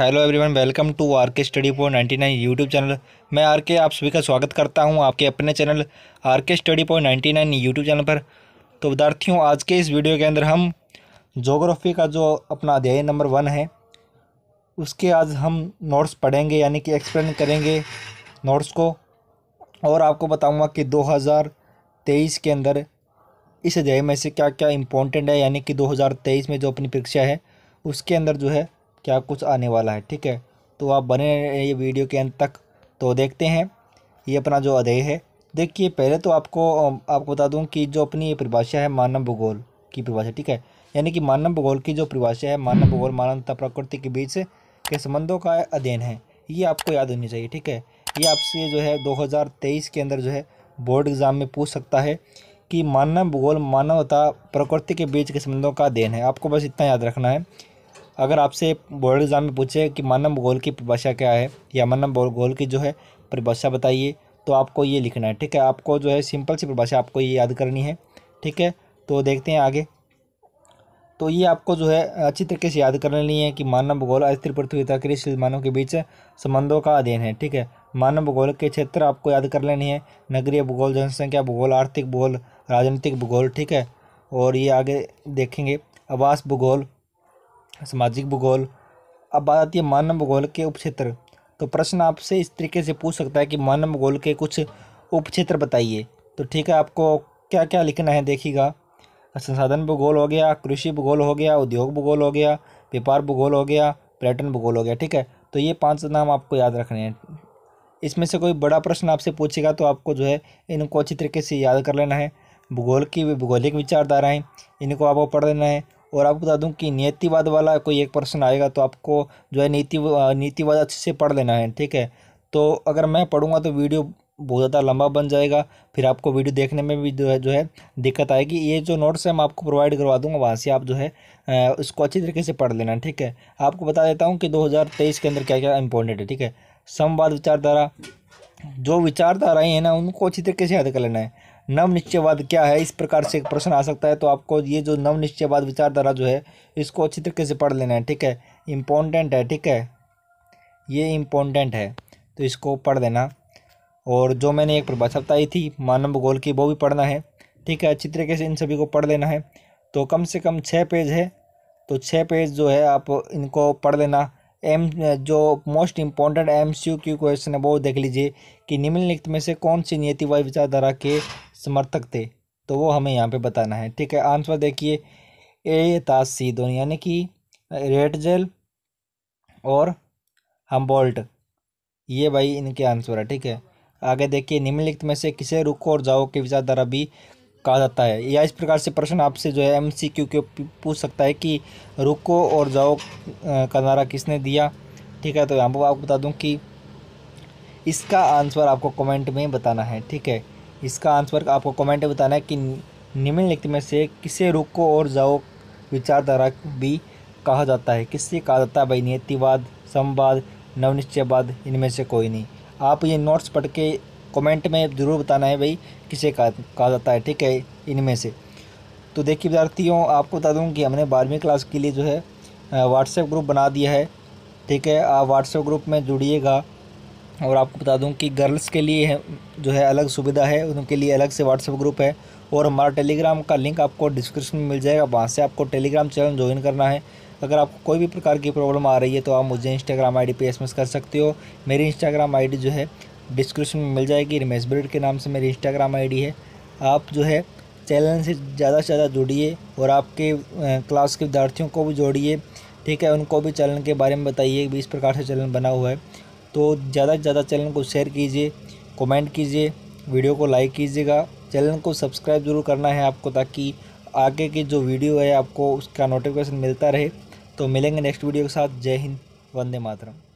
hello everyone welcome to R K study point ninety nine YouTube channel मैं R K आप सभी का स्वागत करता हूं आपके अपने channel R K study point ninety nine YouTube channel पर तो विद्यार्थियों आज के इस वीडियो के अंदर हम जोग्राफी का जो अपना अध्याय नंबर वन है उसके आज हम नोट्स पढ़ेंगे यानी कि एक्सप्लेन करेंगे नोट्स को और आपको बताऊँगा कि दो हज़ार तेईस के अंदर इस अध्याय में से क्या क्या इम्पोर्टेंट है यानी कि दो हज़ार तेईस में जो अपनी परीक्षा है उसके अंदर जो है क्या कुछ आने वाला है ठीक है तो आप बने ये वीडियो के अंत तक तो देखते हैं ये अपना जो अध्यय है देखिए पहले तो आपको आपको बता दूं कि जो अपनी ये परिभाषा है मानव भूगोल की परिभाषा ठीक है यानी कि मानव भूगोल की जो परिभाषा है मानव भूगोल मानव तथा प्रकृति के बीच के संबंधों का अध्ययन है ये आपको याद होनी चाहिए ठीक है ये आपसे जो है 2023 के अंदर जो है बोर्ड एग्ज़ाम में पूछ सकता है कि मानव भूगोल मानवता प्रकृति के बीच के संबंधों का अध्ययन है आपको बस इतना याद रखना है अगर आपसे बोर्ड एग्ज़ाम में पूछे कि मानव भूगोल की परिभाषा क्या है या मानव भूगोल की जो है परिभाषा बताइए तो आपको ये लिखना है ठीक है आपको जो है सिंपल सी परिभाषा आपको ये याद करनी है ठीक है तो देखते हैं आगे तो ये आपको जो है अच्छी तरीके से याद कर लेनी है कि मानव भूगोल अस्थिर पृथ्वी तक क्रियाशील मानव के बीच संबंधों का अध्ययन है ठीक है मानव भूगोल के क्षेत्र आपको याद कर लेनी है नगरीय भूगोल जनसंख्या भूगोल आर्थिक भूगोल राजनीतिक भूगोल ठीक है और ये आगे देखेंगे आवास भूगोल सामाजिक भूगोल अब बात आती है मानव भूगोल के उपक्षेत्र तो प्रश्न आपसे इस तरीके से पूछ सकता है कि मानव भूगोल के कुछ उपक्षेत्र बताइए तो ठीक है आपको क्या क्या लिखना है देखिएगा संसाधन भूगोल हो गया कृषि भूगोल हो गया उद्योग भूगोल हो गया व्यापार भूगोल हो गया पर्यटन भूगोल हो गया ठीक है तो ये पांच नाम आपको याद रखने हैं इसमें से कोई बड़ा प्रश्न आपसे पूछेगा तो आपको जो है इनको अच्छी तरीके से याद कर लेना है भूगोल की भूगोलिक विचारधाराएँ इनको आपको पढ़ लेना है और आपको बता दूं कि नीतिवाद वाला कोई एक पर्सन आएगा तो आपको जो है नीति नीतिवाद अच्छे से पढ़ लेना है ठीक है तो अगर मैं पढ़ूंगा तो वीडियो बहुत ज़्यादा लंबा बन जाएगा फिर आपको वीडियो देखने में भी जो है जो है दिक्कत आएगी ये जो नोट्स है मैं आपको प्रोवाइड करवा दूंगा वहाँ से आप जो है इसको अच्छी तरीके से पढ़ लेना ठीक है आपको बता देता हूँ कि दो के अंदर क्या क्या इंपॉर्टेंट है ठीक है संवाद विचारधारा जो विचारधाराएँ हैं ना उनको अच्छी तरीके से याद कर लेना है नवनिश्चयवाद क्या है इस प्रकार से एक प्रश्न आ सकता है तो आपको ये जो नवनिश्चयवाद विचारधारा जो है इसको अच्छी तरीके से पढ़ लेना है ठीक है इम्पोर्टेंट है ठीक है ये इम्पोर्टेंट है तो इसको पढ़ देना और जो मैंने एक परिभाषा बताई थी मानव भूगोल की वो भी पढ़ना है ठीक है अच्छी तरीके से इन सभी को पढ़ लेना है तो कम से कम छः पेज है तो छः पेज जो है आप इनको पढ़ लेना एम जो most important M C question है वो देख लीजिए कि निम्नलिखित में से कौन सी नियति नियतिवादी विचारधारा के समर्थक थे तो वो हमें यहाँ पे बताना है ठीक है आंसर देखिए ए ताज सी दोनों यानी कि रेड जेल और हम्बोल्ट ये भाई इनके आंसर है ठीक है आगे देखिए निम्नलिखित में से किसे रुको और जाओ के विचारधारा भी कहा जाता है या इस प्रकार से प्रश्न आपसे जो है एम सी क्यू के पूछ सकता है कि रुको और जाओ का नारा किसने दिया ठीक है तो यहाँ पर आपको बता दूँ कि इसका आंसर आपको कमेंट में बताना है ठीक है इसका आंसर आपको कमेंट में बताना है कि निम्नलिखित में से किसे रुको और जाओ विचारधारा भी कहा जाता है किससे कहा जाता है भाई नियतिवाद संवाद नवनिश्चयवाद इनमें से कोई नहीं आप ये नोट्स पढ़ के कमेंट में ज़रूर बताना है भाई किसे कहा कहा जाता है ठीक है इनमें से तो देखिए विद्यार्थियों आपको बता दूँ कि हमने बारहवीं क्लास के लिए जो है व्हाट्सएप ग्रुप बना दिया है ठीक है आप व्हाट्सएप ग्रुप में जुड़िएगा और आपको बता दूं कि गर्ल्स के लिए है जो है अलग सुविधा है उनके लिए अलग से व्हाट्सएप ग्रुप है और हमारा टेलीग्राम का लिंक आपको डिस्क्रिप्शन में मिल जाएगा वहाँ से आपको टेलीग्राम चैनल ज्वाइन करना है अगर आपको कोई भी प्रकार की प्रॉब्लम आ रही है तो आप मुझे इंस्टाग्राम आई पे पर कर सकते हो मेरी इंस्टाग्राम आई जो है डिस्क्रिप्शन में मिल जाएगी रमेश ब्रिड के नाम से मेरी इंस्टाग्राम आई है आप जो है चैनल से ज़्यादा से ज़्यादा जुड़िए और आपके क्लास के विद्यार्थियों को भी जोड़िए ठीक है उनको भी चैनल के बारे में बताइए भी इस प्रकार से चैनल बना हुआ है तो ज़्यादा से ज़्यादा चैनल को शेयर कीजिए कमेंट कीजिए वीडियो को लाइक कीजिएगा चैनल को सब्सक्राइब ज़रूर करना है आपको ताकि आगे की जो वीडियो है आपको उसका नोटिफिकेशन मिलता रहे तो मिलेंगे नेक्स्ट वीडियो के साथ जय हिंद वंदे मातरम